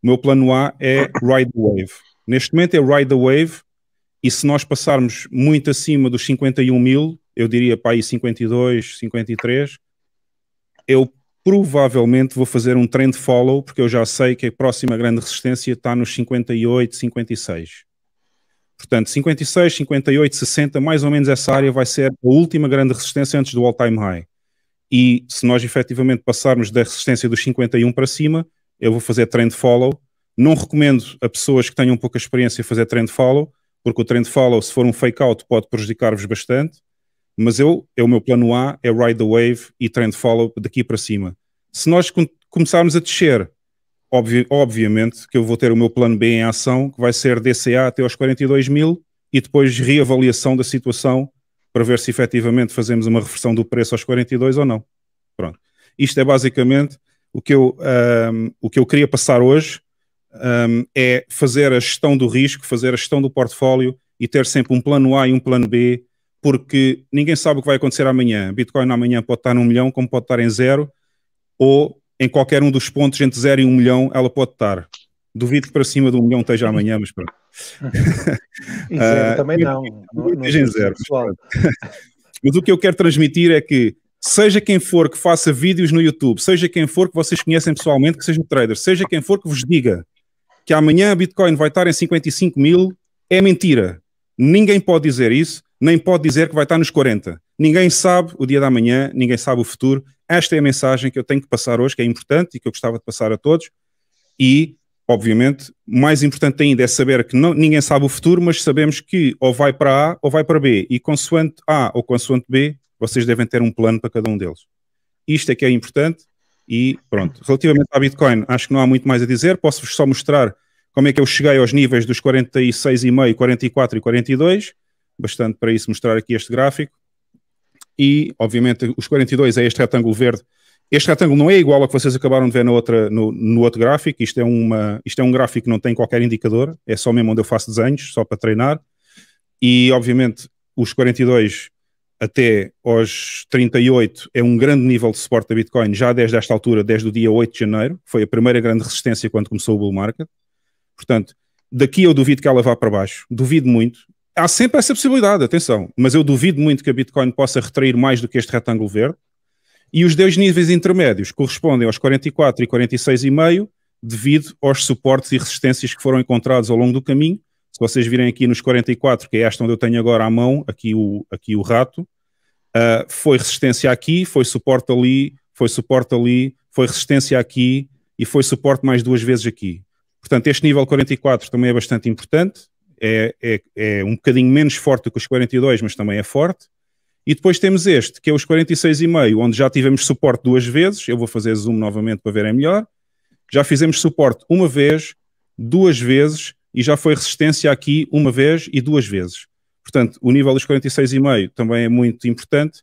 o meu plano A é ride the wave. Neste momento é ride the wave e se nós passarmos muito acima dos 51 mil, eu diria para aí 52, 53, eu provavelmente vou fazer um trend follow, porque eu já sei que a próxima grande resistência está nos 58, 56. Portanto, 56, 58, 60, mais ou menos essa área vai ser a última grande resistência antes do all-time high. E se nós efetivamente passarmos da resistência dos 51 para cima, eu vou fazer trend follow. Não recomendo a pessoas que tenham pouca experiência fazer trend follow, porque o trend follow, se for um fake out, pode prejudicar-vos bastante. Mas eu, é o meu plano A, é ride the wave e trend follow daqui para cima. Se nós começarmos a descer, obvi obviamente que eu vou ter o meu plano B em ação, que vai ser DCA até aos 42 mil e depois reavaliação da situação para ver se efetivamente fazemos uma reversão do preço aos 42 ou não. Pronto. Isto é basicamente o que eu, um, o que eu queria passar hoje, um, é fazer a gestão do risco, fazer a gestão do portfólio e ter sempre um plano A e um plano B porque ninguém sabe o que vai acontecer amanhã. Bitcoin amanhã pode estar num milhão, como pode estar em zero, ou em qualquer um dos pontos entre zero e um milhão, ela pode estar. Duvido que para cima de um milhão esteja amanhã, mas pronto. *laughs* e zero ah, também não. não, não em zero. Mas, *laughs* mas o que eu quero transmitir é que, seja quem for que faça vídeos no YouTube, seja quem for que vocês conhecem pessoalmente, que seja um trader, seja quem for que vos diga que amanhã a Bitcoin vai estar em 55 mil, é mentira. Ninguém pode dizer isso nem pode dizer que vai estar nos 40. Ninguém sabe o dia da manhã, ninguém sabe o futuro. Esta é a mensagem que eu tenho que passar hoje, que é importante e que eu gostava de passar a todos. E, obviamente, mais importante ainda é saber que não, ninguém sabe o futuro, mas sabemos que ou vai para A ou vai para B. E consoante A ou consoante B, vocês devem ter um plano para cada um deles. Isto é que é importante. E pronto, relativamente à Bitcoin, acho que não há muito mais a dizer. Posso-vos só mostrar como é que eu cheguei aos níveis dos 46,5, 44 e 42 bastante para isso mostrar aqui este gráfico. E, obviamente, os 42 é este retângulo verde. Este retângulo não é igual ao que vocês acabaram de ver no, outra, no, no outro gráfico. Isto é, uma, isto é um gráfico que não tem qualquer indicador, é só mesmo onde eu faço desenhos, só para treinar. E, obviamente, os 42 até aos 38 é um grande nível de suporte da Bitcoin, já desde esta altura, desde o dia 8 de janeiro, foi a primeira grande resistência quando começou o bull market. Portanto, daqui eu duvido que ela vá para baixo, duvido muito há sempre essa possibilidade, atenção, mas eu duvido muito que a Bitcoin possa retrair mais do que este retângulo verde. E os dois níveis intermédios correspondem aos 44 e 46,5 devido aos suportes e resistências que foram encontrados ao longo do caminho. Se vocês virem aqui nos 44, que é esta onde eu tenho agora à mão, aqui o, aqui o rato, uh, foi resistência aqui, foi suporte ali, foi suporte ali, foi resistência aqui e foi suporte mais duas vezes aqui. Portanto, este nível 44 também é bastante importante é, é, é um bocadinho menos forte que os 42, mas também é forte. E depois temos este, que é os 46,5, onde já tivemos suporte duas vezes. Eu vou fazer zoom novamente para verem é melhor. Já fizemos suporte uma vez, duas vezes, e já foi resistência aqui uma vez e duas vezes. Portanto, o nível dos 46,5 também é muito importante,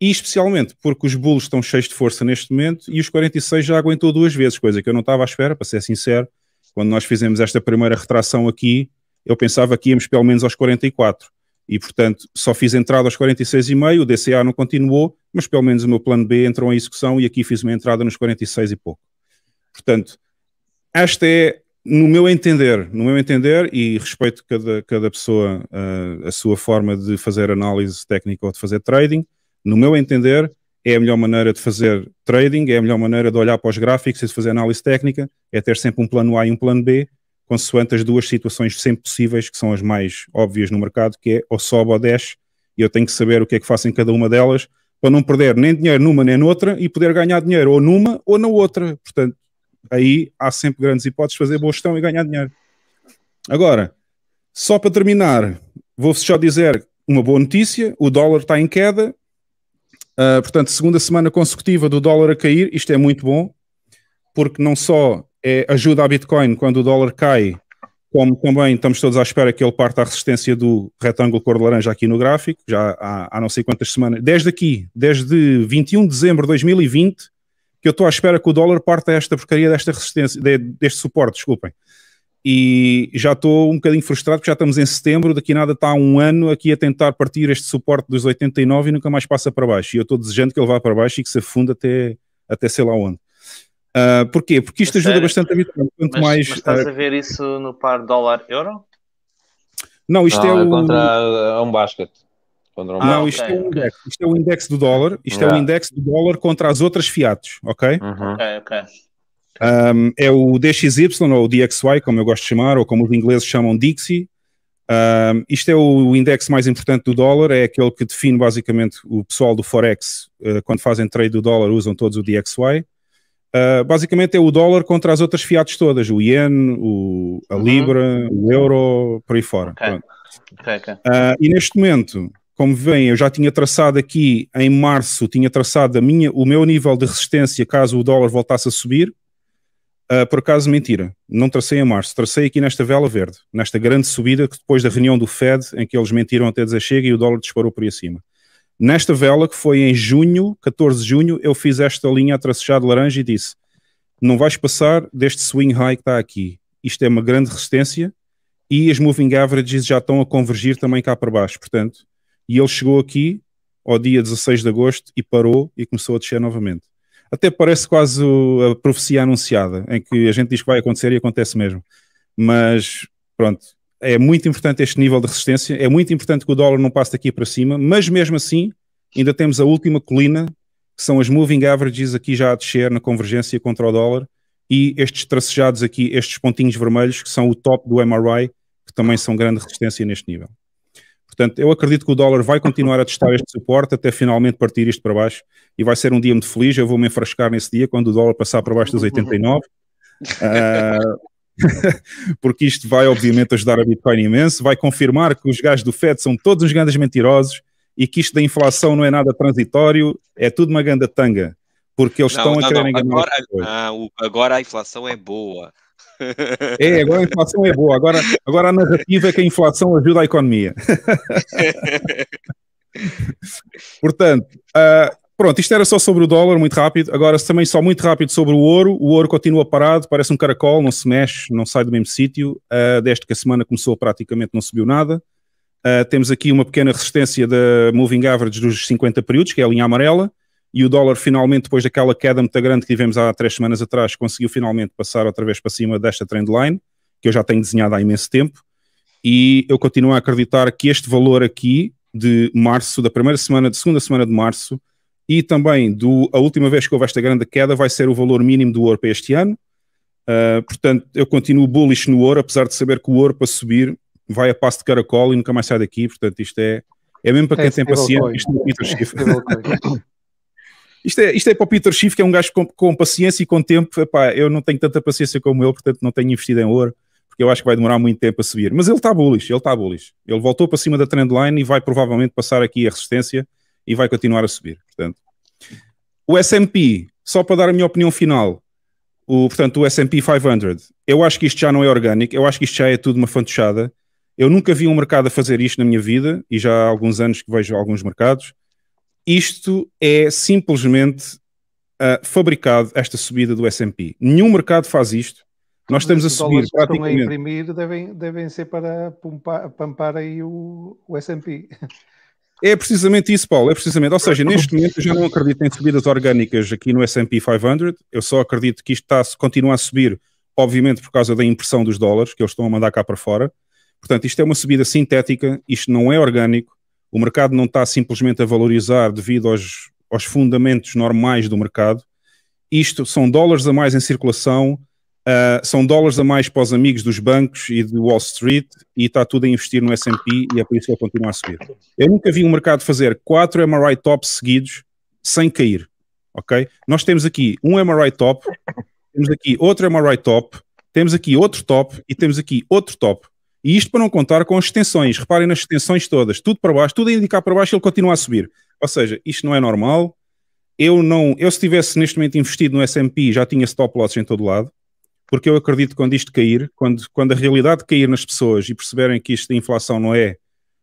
e especialmente porque os bulls estão cheios de força neste momento e os 46 já aguentou duas vezes, coisa que eu não estava à espera, para ser sincero. Quando nós fizemos esta primeira retração aqui, eu pensava que íamos pelo menos aos 44. E, portanto, só fiz entrada aos 46,5, o DCA não continuou, mas pelo menos o meu plano B entrou em execução e aqui fiz uma entrada nos 46 e pouco. Portanto, esta é, no meu entender, no meu entender, e respeito cada, cada pessoa ah, a sua forma de fazer análise técnica ou de fazer trading, no meu entender, é a melhor maneira de fazer trading, é a melhor maneira de olhar para os gráficos e de fazer análise técnica, é ter sempre um plano A e um plano B, consoante as duas situações sempre possíveis, que são as mais óbvias no mercado, que é ou sobe ou desce, e eu tenho que saber o que é que faço em cada uma delas, para não perder nem dinheiro numa nem noutra, e poder ganhar dinheiro ou numa ou na outra. Portanto, aí há sempre grandes hipóteses de fazer boa gestão e ganhar dinheiro. Agora, só para terminar, vou só dizer uma boa notícia, o dólar está em queda, Uh, portanto, segunda semana consecutiva do dólar a cair, isto é muito bom, porque não só é, ajuda a Bitcoin quando o dólar cai, como também estamos todos à espera que ele parta a resistência do retângulo cor de laranja aqui no gráfico, já há, há não sei quantas semanas, desde aqui, desde 21 de dezembro de 2020, que eu estou à espera que o dólar parta esta porcaria desta resistência, de, deste suporte, desculpem. E já estou um bocadinho frustrado porque já estamos em setembro, daqui nada está há um ano aqui a tentar partir este suporte dos 89 e nunca mais passa para baixo. E eu estou desejando que ele vá para baixo e que se afunde até, até sei lá onde. Uh, porquê? Porque isto ajuda sério? bastante a Bitcoin. Quanto mas, mais. Mas estás uh, a ver isso no par dólar-euro? Não, isto é não, é, é o. Contra um basket. Contra um não, isto, okay, é um isto é o index do dólar. Isto yeah. é o index do dólar contra as outras fiatos, ok? Uhum. Ok, ok. Um, é o DXY ou o DXY, como eu gosto de chamar, ou como os ingleses chamam Dixie. Um, isto é o index mais importante do dólar, é aquele que define basicamente o pessoal do Forex, uh, quando fazem trade do dólar, usam todos o DXY. Uh, basicamente é o dólar contra as outras fiatos todas, o iene, o, a uhum. libra, uhum. o euro, por aí fora. Okay. Okay, okay. Uh, e neste momento, como veem, eu já tinha traçado aqui em março, tinha traçado a minha, o meu nível de resistência caso o dólar voltasse a subir. Uh, por acaso, mentira, não tracei em março, tracei aqui nesta vela verde, nesta grande subida que depois da reunião do Fed, em que eles mentiram até dizer chega e o dólar disparou por aí acima. Nesta vela, que foi em junho, 14 de junho, eu fiz esta linha a tracejada de laranja e disse: não vais passar deste swing high que está aqui. Isto é uma grande resistência e as moving averages já estão a convergir também cá para baixo. Portanto, e ele chegou aqui ao dia 16 de agosto e parou e começou a descer novamente. Até parece quase a profecia anunciada, em que a gente diz que vai acontecer e acontece mesmo. Mas pronto, é muito importante este nível de resistência, é muito importante que o dólar não passe daqui para cima, mas mesmo assim ainda temos a última colina, que são as moving averages aqui já a descer na convergência contra o dólar, e estes tracejados aqui, estes pontinhos vermelhos, que são o top do MRI, que também são grande resistência neste nível. Portanto, eu acredito que o dólar vai continuar a testar este suporte até finalmente partir isto para baixo e vai ser um dia muito feliz. Eu vou me enfrascar nesse dia quando o dólar passar para baixo dos 89. Uh, *laughs* ah, *laughs* porque isto vai obviamente ajudar a Bitcoin imenso, vai confirmar que os gajos do Fed são todos uns grandes mentirosos e que isto da inflação não é nada transitório, é tudo uma ganda tanga, porque eles não, estão não, a querer enganar. Agora, não, agora a inflação é boa. É, agora a inflação é boa. Agora, agora a narrativa é que a inflação ajuda a economia. *laughs* Portanto, uh, Pronto, isto era só sobre o dólar, muito rápido. Agora, também só muito rápido sobre o ouro. O ouro continua parado, parece um caracol, não se mexe, não sai do mesmo sítio. Uh, desde que a semana começou, praticamente não subiu nada. Uh, temos aqui uma pequena resistência da moving average dos 50 períodos, que é a linha amarela. E o dólar, finalmente, depois daquela queda muito grande que tivemos há três semanas atrás, conseguiu finalmente passar outra vez para cima desta trend line que eu já tenho desenhado há imenso tempo. E eu continuo a acreditar que este valor aqui de março, da primeira semana, de segunda semana de março, e também do, a última vez que houve esta grande queda vai ser o valor mínimo do ouro para este ano. Uh, portanto, eu continuo bullish no ouro, apesar de saber que o ouro para subir vai a passo de caracol e nunca mais sai daqui. Portanto, isto é, é mesmo para quem tem paciência. Coin. Isto é o Peter Schiff. É *laughs* isto, é, isto é para o Peter Schiff, que é um gajo com, com paciência e com tempo. Epá, eu não tenho tanta paciência como ele, portanto, não tenho investido em ouro, porque eu acho que vai demorar muito tempo a subir. Mas ele está bullish, ele está bullish. Ele voltou para cima da trendline e vai provavelmente passar aqui a resistência e vai continuar a subir. Portanto, o S&P, só para dar a minha opinião final, o, portanto, o S&P 500, eu acho que isto já não é orgânico, eu acho que isto já é tudo uma fantochada. Eu nunca vi um mercado a fazer isto na minha vida e já há alguns anos que vejo alguns mercados. Isto é simplesmente uh, fabricado, esta subida do S&P. Nenhum mercado faz isto. Nós estamos Mas a subir praticamente... Estão a imprimir, devem, devem ser para pampar aí o, o S&P. É precisamente isso, Paulo. É precisamente. Ou seja, neste momento eu já não acredito em subidas orgânicas aqui no SP 500. Eu só acredito que isto está, continua a subir, obviamente, por causa da impressão dos dólares que eles estão a mandar cá para fora. Portanto, isto é uma subida sintética, isto não é orgânico. O mercado não está simplesmente a valorizar devido aos, aos fundamentos normais do mercado. Isto são dólares a mais em circulação Uh, são dólares a mais para os amigos dos bancos e de Wall Street e está tudo a investir no S&P e é por isso que ele continua a subir. Eu nunca vi um mercado fazer quatro MRI tops seguidos sem cair, ok? Nós temos aqui um MRI top, temos aqui outro MRI top, temos aqui outro top e temos aqui outro top. E isto para não contar com as extensões. Reparem nas extensões todas, tudo para baixo, tudo a indicar para baixo, ele continua a subir. Ou seja, isto não é normal. Eu não, eu se tivesse neste momento investido no S&P já tinha stop loss em todo lado porque eu acredito que quando isto cair, quando, quando a realidade cair nas pessoas e perceberem que isto da inflação não é,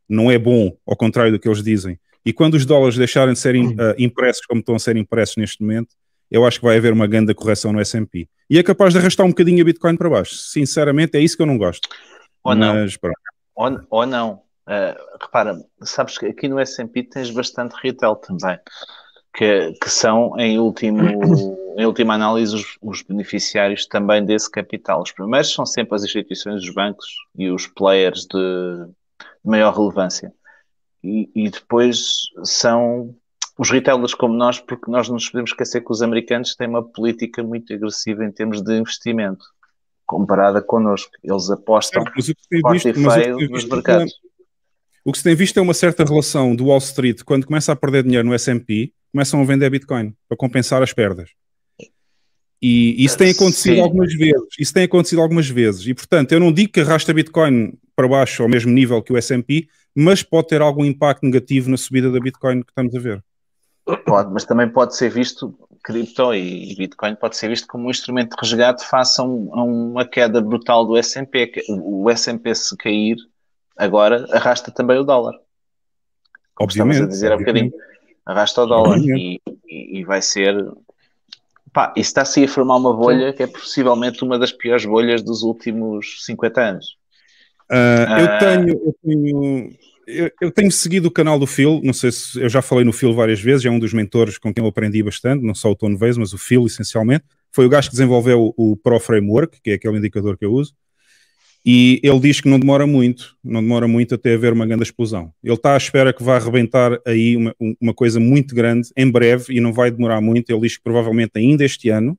não é bom, ao contrário do que eles dizem, e quando os dólares deixarem de serem uh, uhum. eh, impressos como estão a ser impressos neste momento, eu acho que vai haver uma grande correção no S&P. E é capaz de arrastar um bocadinho a Bitcoin para baixo. Sinceramente, é isso que eu não gosto. Ou Mas, não. Ou, ou, não. Uh, repara, sabes que aqui no S&P tens bastante retail também, que, que são em último... *coughs* em última análise, os, os, beneficiários também desse capital. Os primeiros são sempre as instituições, os bancos e os players de, de maior relevância. E, e, depois são os retailers como nós, porque nós não nos podemos esquecer que os americanos têm uma política muito agressiva em termos de investimento, comparada connosco. Eles apostam é, forte e feio nos mercados. O que se tem visto é uma certa relação do Wall Street, quando começa a perder dinheiro no S&P, começam a vender Bitcoin para compensar as perdas. E isso tem acontecido Sim. algumas vezes. Isso tem acontecido algumas vezes. E portanto, eu não digo que arrasta Bitcoin para baixo ao mesmo nível que o S&P, mas pode ter algum impacto negativo na subida da Bitcoin que estamos a ver. Pode, mas também pode ser visto cripto e Bitcoin pode ser visto como um instrumento de resgate face a, um, a uma queda brutal do S&P. O S&P se cair agora arrasta também o dólar. obviamente. Estamos a dizer há um bocadinho. Arrasta o dólar e, e, e vai ser Pá, está-se a formar uma bolha que é possivelmente uma das piores bolhas dos últimos 50 anos. Uh, eu, ah. tenho, eu, tenho, eu, eu, tenho seguido o canal do Phil, não sei se eu já falei no Phil várias vezes, é um dos mentores com quem eu aprendi bastante, não só o Tony Vase, mas o Phil essencialmente. Foi o gajo que desenvolveu o Pro Framework, que é aquele indicador que eu uso. E ele diz que não demora muito, não demora muito até haver uma grande explosão. Ele está à espera que vá arrebentar aí uma, uma coisa muito grande em breve e não vai demorar muito. Ele diz que provavelmente ainda este ano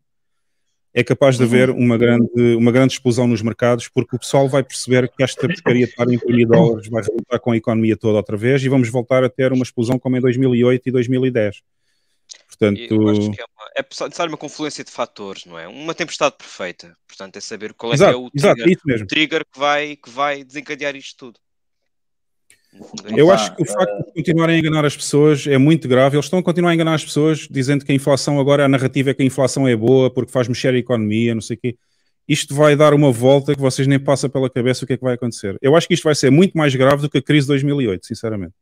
é capaz de uhum. haver uma grande, uma grande explosão nos mercados, porque o pessoal vai perceber que esta porcaria de estar em dólares vai voltar com a economia toda outra vez e vamos voltar a ter uma explosão como em 2008 e 2010. Portanto, eu acho que é, uma, é necessário uma confluência de fatores, não é? Uma tempestade perfeita. Portanto, é saber qual é, é exato, é o, trigger, exato, o trigger que vai, que vai desencadear isto tudo. É eu acho que o facto de eh, continuarem a enganar as pessoas é muito grave. Eles estão a continuar a enganar as pessoas, dizendo que a inflação agora, a narrativa é que a inflação é boa porque faz mexer a economia, não sei o quê. Isto vai dar uma volta que vocês nem passam pela cabeça o que é que vai acontecer. Eu acho que isto vai ser muito mais grave do que a crise de 2008, sinceramente.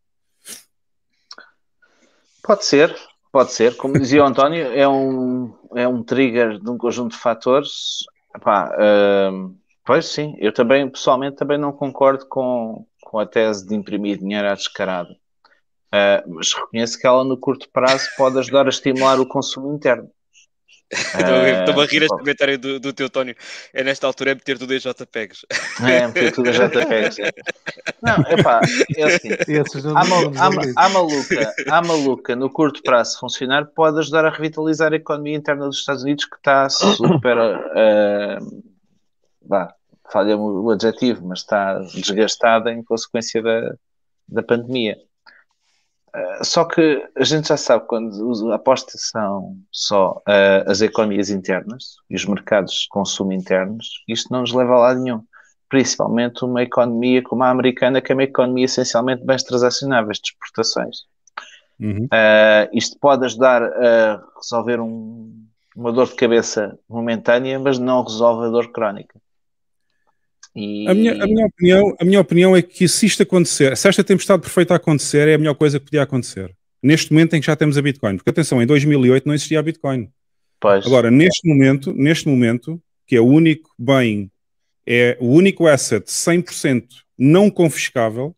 Pode ser, Pode ser, como dizia o António, é um, é um trigger de um conjunto de fatores. Epá, uh, pois sim, eu também, pessoalmente, também não concordo com, com a tese de imprimir dinheiro à descarada. Uh, mas reconheço que ela, no curto prazo, pode ajudar a estimular o consumo interno. *laughs* estou a rir este é, comentário do, do teu Tónio. É nesta altura é meter tudo em JPEGs. É, é, meter tudo em JPEGs. É. Não, epá, é assim. Há, há, há, maluca, há maluca no curto prazo funcionar pode ajudar a revitalizar a economia interna dos Estados Unidos que está super. Uh, vá, falha o adjetivo, mas está desgastada em consequência da, da pandemia. Eh, só que a gente já sabe quando aposta são só uh, as economias internas e os mercados de consumo internos, isto não nos leva a lado nenhum. Principalmente uma economia como a americana, que é uma economia essencialmente de bens transacionáveis, de exportações. Uhum. Uh, isto pode ajudar a resolver um, uma dor de cabeça momentânea, mas não resolve a dor crónica. E... A, minha, a, minha opinião, a minha opinião é que se isto acontecer, se esta tempestade perfeita acontecer, é a melhor coisa que podia acontecer. Neste momento em que já temos a Bitcoin. Porque atenção, em 2008 não existia a Bitcoin. Pois. Agora, neste momento, neste momento, que é o único bem, é o único asset 100% não confiscável,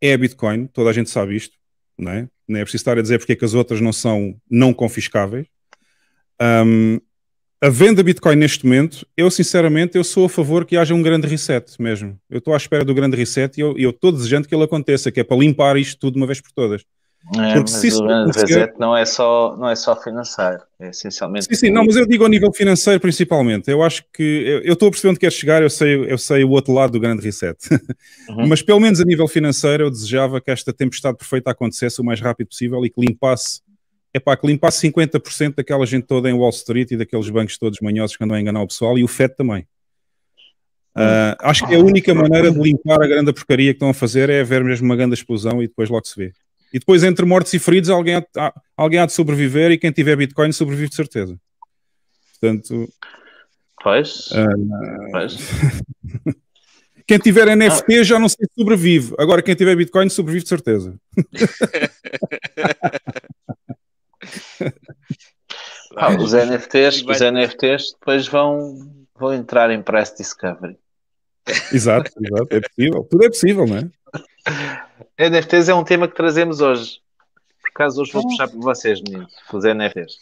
é a Bitcoin. Toda a gente sabe isto, não é? Não é preciso estar a dizer porque é que as outras não são não confiscáveis. Um, a venda Bitcoin neste momento, eu sinceramente eu sou a favor que haja um grande reset mesmo. Eu estou à espera do grande reset e eu estou desejando que ele aconteça, que é para limpar isto tudo de uma vez por todas. É, Porque se isso o grande acontecer... reset não é, só, não é só financeiro, é essencialmente. Sim, sim, não, mas eu digo a nível financeiro principalmente. Eu acho que eu estou perceber que quer chegar, eu sei, eu sei o outro lado do grande reset. Uhum. *laughs* mas pelo menos a nível financeiro eu desejava que esta tempestade perfeita acontecesse o mais rápido possível e que limpasse é pá, que limpasse 50% daquela gente toda em Wall Street e daqueles bancos todos manhosos que andam a enganar o pessoal e o FED também. Uh, acho que a única maneira de limpar a grande porcaria que estão a fazer é haver mesmo uma grande explosão e depois logo se vê. E depois, entre mortos e feridos, alguém há, alguém há de sobreviver e quem tiver Bitcoin sobrevive de certeza. Portanto. Pois. Uh, pois. *laughs* quem tiver NFT ah. já não sei se sobrevive. Agora, quem tiver Bitcoin sobrevive de certeza. *laughs* Ah, os NFTs, vai... os NFTs depois vão, vão entrar em Press Discovery. Exato, exato, é possível. Tudo é possível, não é? NFTs é um tema que trazemos hoje. Por acaso hoje vou puxar para vocês, meninos, os NFTs.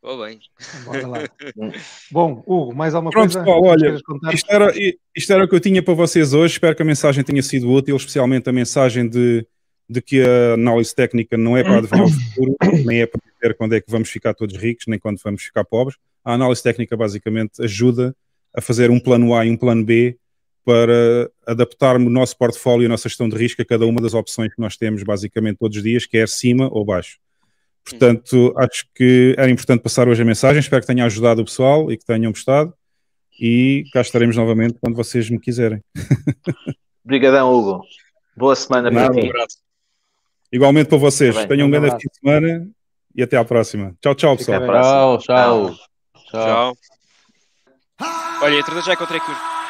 Ou oh, bem. Bora lá. Hum. Bom, Hugo, mais alguma Pronto, coisa? Paulo, olha, isto era, isto era o que eu tinha para vocês hoje. Espero que a mensagem tenha sido útil, especialmente a mensagem de de que a análise técnica não é para adivinhar o futuro, nem é para dizer quando é que vamos ficar todos ricos, nem quando vamos ficar pobres. A análise técnica basicamente ajuda a fazer um plano A e um plano B para adaptarmos o nosso portfólio e a nossa gestão de risco a cada uma das opções que nós temos basicamente todos os dias, quer cima ou baixo. Portanto, acho que era importante passar hoje a mensagem. Espero que tenha ajudado o pessoal e que tenham gostado. E cá estaremos novamente quando vocês me quiserem. *laughs* Obrigadão, Hugo. Boa semana para ti. Um abraço. Igualmente para vocês. Bem, Tenham um grande fim de semana e até à próxima. Tchau, tchau, pessoal. Tchau, tchau. Tchau. tchau. Olha, entretanto já encontrei cura.